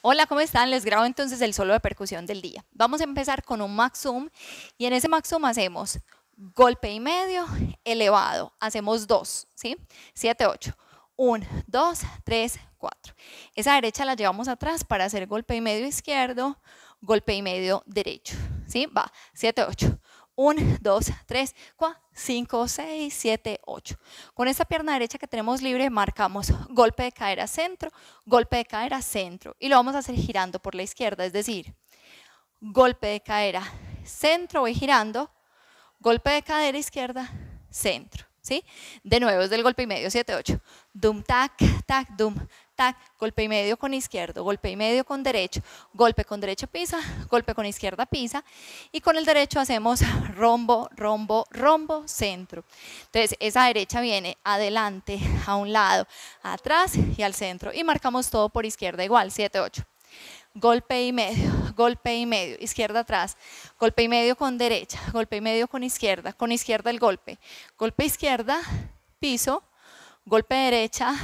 Hola, ¿cómo están? Les grabo entonces el solo de percusión del día. Vamos a empezar con un max zoom y en ese max zoom hacemos golpe y medio, elevado, hacemos dos, ¿sí? Siete, ocho. 1, dos, tres, cuatro. Esa derecha la llevamos atrás para hacer golpe y medio izquierdo, golpe y medio derecho. ¿Sí? Va. Siete, ocho. 1, 2, 3, 4, 5, 6, 7, 8. Con esa pierna derecha que tenemos libre marcamos golpe de cadera centro, golpe de cadera centro y lo vamos a hacer girando por la izquierda, es decir, golpe de cadera centro, voy girando, golpe de cadera izquierda, centro. ¿Sí? De nuevo, es del golpe y medio, 7, 8. Dum, tac, tac, dum, golpe y medio con izquierdo, golpe y medio con derecho, golpe con derecho pisa, golpe con izquierda pisa, y con el derecho hacemos rombo, rombo, rombo, centro. Entonces esa derecha viene adelante, a un lado, atrás y al centro, y marcamos todo por izquierda igual, 7, 8 golpe y medio, golpe y medio, izquierda atrás, golpe y medio con derecha, golpe y medio con izquierda, con izquierda el golpe, golpe izquierda, piso, golpe derecha,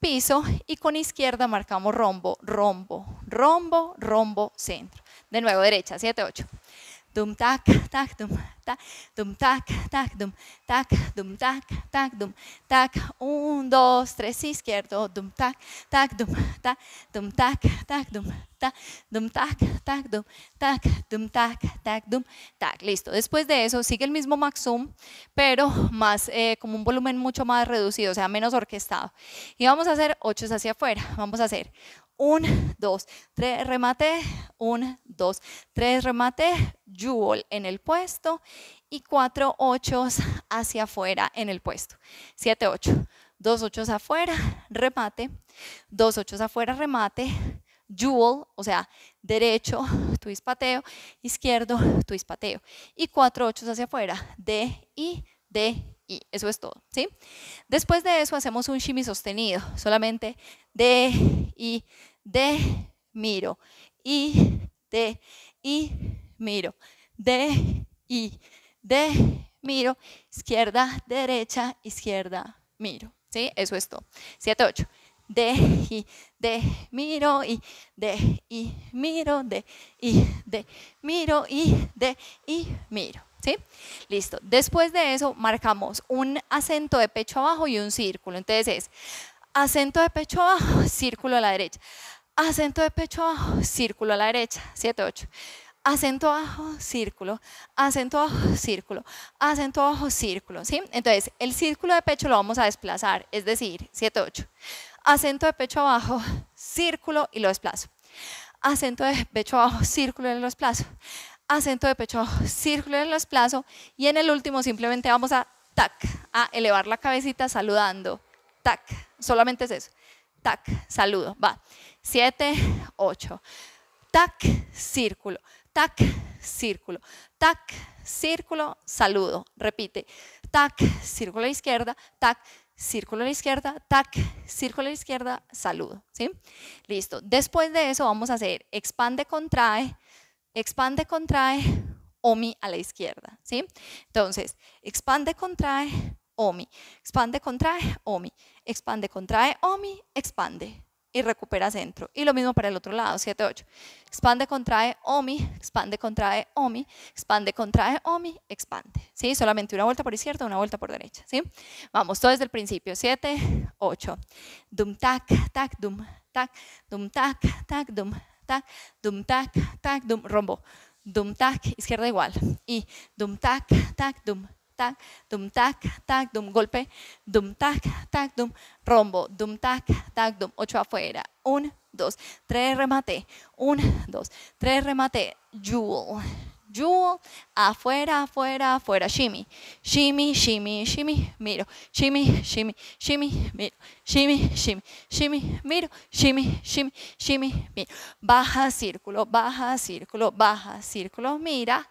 piso y con izquierda marcamos rombo, rombo, rombo, rombo, centro. De nuevo, derecha, 7, 8 dum tac tac dum tac dum tac tac dum tac dum tac tac dum tac un dos tres izquierdo dum tac tac dum tac dum tac tac dum tac dum tac tac dum tac dum tac tac dum tac listo después de eso sigue el mismo maxum pero más eh, como un volumen mucho más reducido o sea menos orquestado y vamos a hacer ocho hacia afuera vamos a hacer un, dos, tres, remate, un, dos, tres, remate, jewel en el puesto y cuatro ochos hacia afuera en el puesto. Siete, ocho, dos ochos afuera, remate, dos ochos afuera, remate, jewel, o sea, derecho, twist pateo, izquierdo, twist pateo y cuatro ochos hacia afuera, D, y D, y eso es todo, ¿sí? Después de eso hacemos un shimmy sostenido, solamente I, y de miro y de y miro de y de miro izquierda derecha izquierda miro sí eso es todo 7 8 de y de miro y de y miro de y de miro y de y miro ¿Sí? Listo. Después de eso marcamos un acento de pecho abajo y un círculo. Entonces es acento de pecho abajo, círculo a la derecha acento de pecho abajo, círculo a la derecha, 7, 8. Acento abajo, círculo, acento abajo, círculo, acento abajo, círculo, ¿sí? Entonces, el círculo de pecho lo vamos a desplazar, es decir, 7, 8. Acento de pecho abajo, círculo y lo desplazo. Acento de pecho abajo, círculo y lo desplazo. Acento de pecho abajo, círculo y lo desplazo. Y en el último simplemente vamos a, tac, a elevar la cabecita saludando. Tac, solamente es eso. Tac, saludo, va siete ocho Tac, círculo, tac, círculo, tac, círculo, saludo. Repite, tac, círculo a la izquierda, tac, círculo a la izquierda, tac, círculo a la izquierda, saludo. ¿sí? Listo. Después de eso vamos a hacer expande, contrae, expande, contrae, OMI a la izquierda. ¿sí? Entonces, expande, contrae, OMI, expande, contrae, OMI, expande, contrae, OMI, expande y recupera centro. Y lo mismo para el otro lado, 7, 8. Expande, contrae, OMI, expande, contrae, OMI, expande, contrae, OMI, expande. ¿Sí? Solamente una vuelta por izquierda, una vuelta por derecha. ¿Sí? Vamos, todo desde el principio, 7, 8. Dum, tac, tac, dum, tac, dum, tac, tac, dum, tac, dum, tac, tac, dum, rombo. Dum, tac, izquierda igual. Y dum, tac, tac, dum, dum, tac, tac, dum, golpe, dum, tac, tac, dum, rombo, dum, tac, tac, dum, ocho afuera, un, dos, tres, remate, un, dos, tres, remate, jewel. Jewel, afuera, afuera, afuera. Shimi, Shimi, Shimi, Shimi, miro. Shimi, Shimi, Shimi, miro. Shimi, Shimi, Shimi, miro. Shimi, Shimi, Shimi, miro. Baja círculo, baja círculo, baja círculo, mira.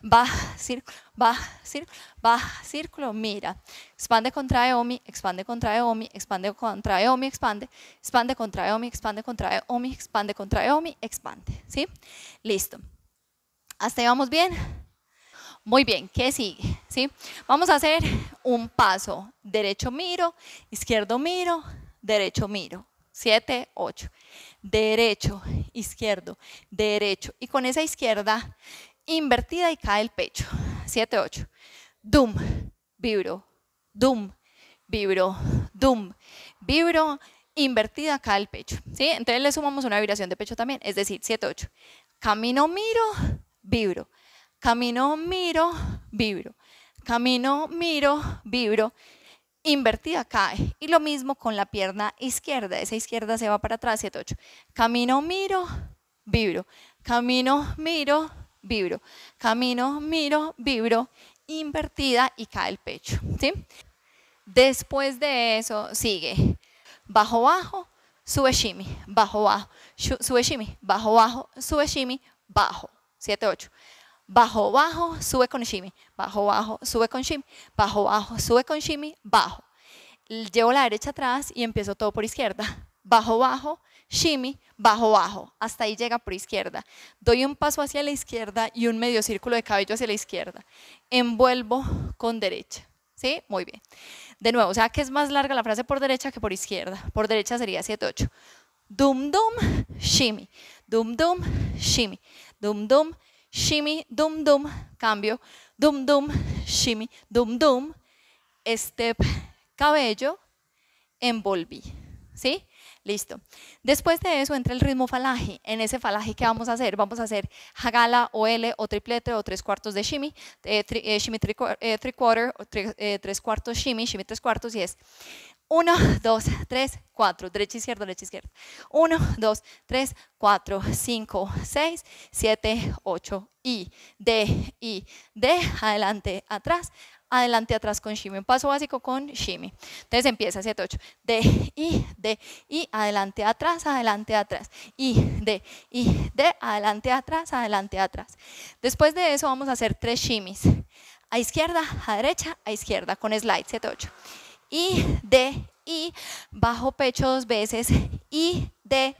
Baja círculo, baja círculo, baja círculo, mira. Expande, contrae, omi, expande, contrae, omi, expande, contrae, omi, expande. Expande, contrae, omi, expande, contrae, omi, expande, contrae, omi, expande. ¿Sí? Listo. ¿Hasta ahí vamos bien? Muy bien, ¿qué sigue? ¿Sí? Vamos a hacer un paso. Derecho miro, izquierdo miro, derecho miro. Siete, ocho. Derecho, izquierdo, derecho. Y con esa izquierda invertida y cae el pecho. Siete, ocho. Dum, vibro, dum, vibro, dum, vibro, invertida cae el pecho. ¿Sí? Entonces le sumamos una vibración de pecho también, es decir, siete, ocho. Camino, miro, vibro. Camino, miro, vibro. Camino, miro, vibro. Invertida cae. Y lo mismo con la pierna izquierda. Esa izquierda se va para atrás, 7, 8. Camino, miro, vibro. Camino, miro, vibro. Camino, miro, vibro. Invertida y cae el pecho. ¿sí? Después de eso sigue bajo, bajo, sube shimi, bajo, bajo, sube shimi, bajo, bajo, sube shimi, bajo. 7, 8. Bajo, bajo, sube con shimmy. Bajo, bajo, sube con shimmy. Bajo, bajo, sube con shimmy, bajo. Llevo la derecha atrás y empiezo todo por izquierda. Bajo, bajo, shimmy, bajo, bajo. Hasta ahí llega por izquierda. Doy un paso hacia la izquierda y un medio círculo de cabello hacia la izquierda. Envuelvo con derecha. ¿Sí? Muy bien. De nuevo, o sea que es más larga la frase por derecha que por izquierda. Por derecha sería 7, 8. Dum, dum, shimmy. Dum, dum, shimi, Dum, dum, shimi, Dum, dum. Cambio. Dum, dum, shimi, Dum, dum. Step, cabello. Envolví. ¿Sí? Listo. Después de eso entra el ritmo falaje. En ese falaje, ¿qué vamos a hacer? Vamos a hacer hagala o L o triplete o tres cuartos de shimi, eh, eh, eh, eh, tres cuartos shimi tres cuartos y es 1, 2, 3, 4. Derecha, izquierda, derecha, izquierda. 1, 2, 3, 4, 5, 6, 7, 8. Y, de y de Adelante, atrás. Adelante, atrás con shimmy. Un paso básico con shimmy. Entonces empieza 7, 8. D, I, de, y Adelante, atrás, adelante, atrás. y de y de Adelante, atrás, adelante, atrás. Después de eso vamos a hacer tres Shimis. A izquierda, a derecha, a izquierda. Con slide, 7, 8 y de y bajo pecho dos veces y de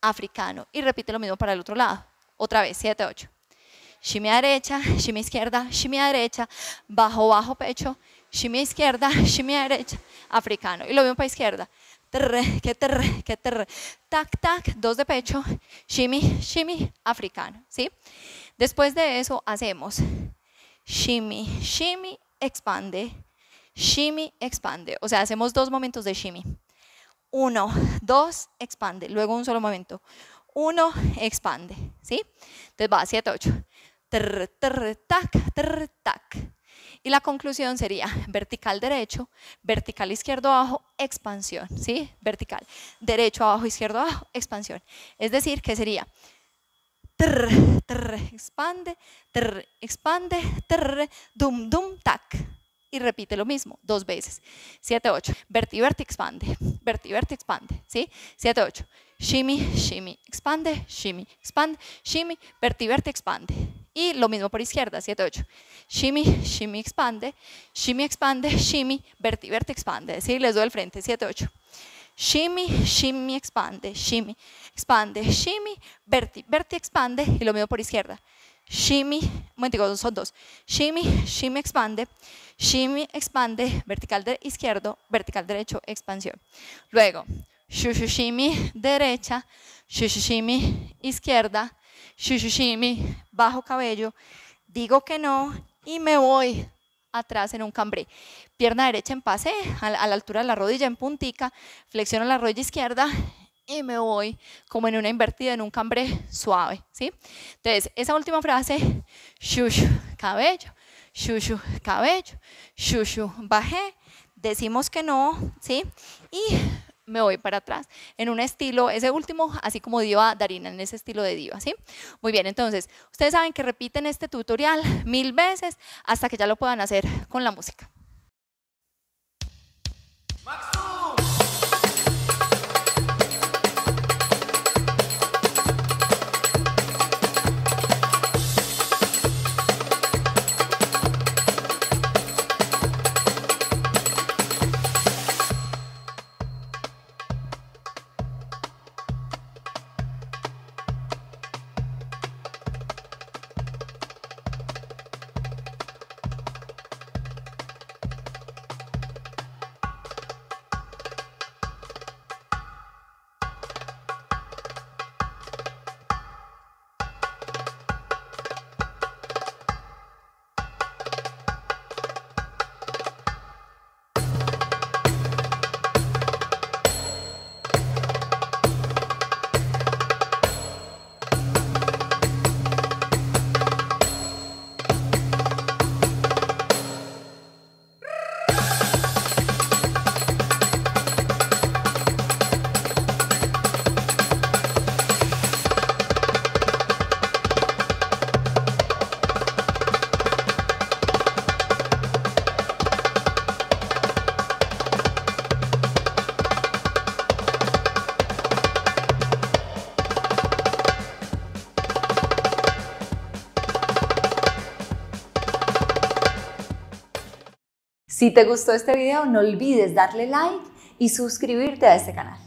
africano y repite lo mismo para el otro lado. Otra vez, 7, 8. shimi derecha, shimi izquierda, shimi derecha, bajo, bajo pecho, shimi izquierda, shimi derecha, africano. Y lo mismo para izquierda. Terre, que terre, que terre. Tac, tac, dos de pecho, Shimi, shimi, africano. ¿sí? Después de eso hacemos Shimi, shimi, expande, shimmy, expande. O sea, hacemos dos momentos de shimmy. Uno, dos, expande. Luego un solo momento. Uno, expande. ¿Sí? Entonces va, siete, ocho. Trr, trr, tac, trr, tac. Y la conclusión sería vertical derecho, vertical izquierdo abajo, expansión, ¿sí? Vertical, derecho abajo, izquierdo abajo, expansión. Es decir, que sería trr, trr, expande, tr, expande, tr, dum, dum, tac y repite lo mismo dos veces. 7, 8. verti, expande. verte expande. ¿Sí? 7, 8. shimi shimi expande, shimi, expande, verti, vertiverte, expande. Y lo mismo por izquierda, 7, 8. shimi, shimi expande, shimi expande, verti verte expande. ¿Sí? Les doy el frente, 7, 8. shimi, shimi, expande, shimi, expande, shimi verti, expande. Y lo mismo por izquierda. Shimi, bueno, digo, son dos, Shimi, Shimi expande, Shimi expande, vertical de izquierdo, vertical derecho, expansión. Luego, shushushimi derecha, shushushimi izquierda, shushushimi bajo cabello, digo que no y me voy atrás en un cambré. Pierna derecha en pase, a la altura de la rodilla en puntica, flexiono la rodilla izquierda y me voy como en una invertida, en un cambre suave, ¿sí? Entonces, esa última frase, shushu, cabello, shushu, cabello, shushu, bajé, decimos que no, ¿sí? Y me voy para atrás, en un estilo, ese último, así como diva Darina, en ese estilo de diva, ¿sí? Muy bien, entonces, ustedes saben que repiten este tutorial mil veces hasta que ya lo puedan hacer con la música. Si te gustó este video, no olvides darle like y suscribirte a este canal.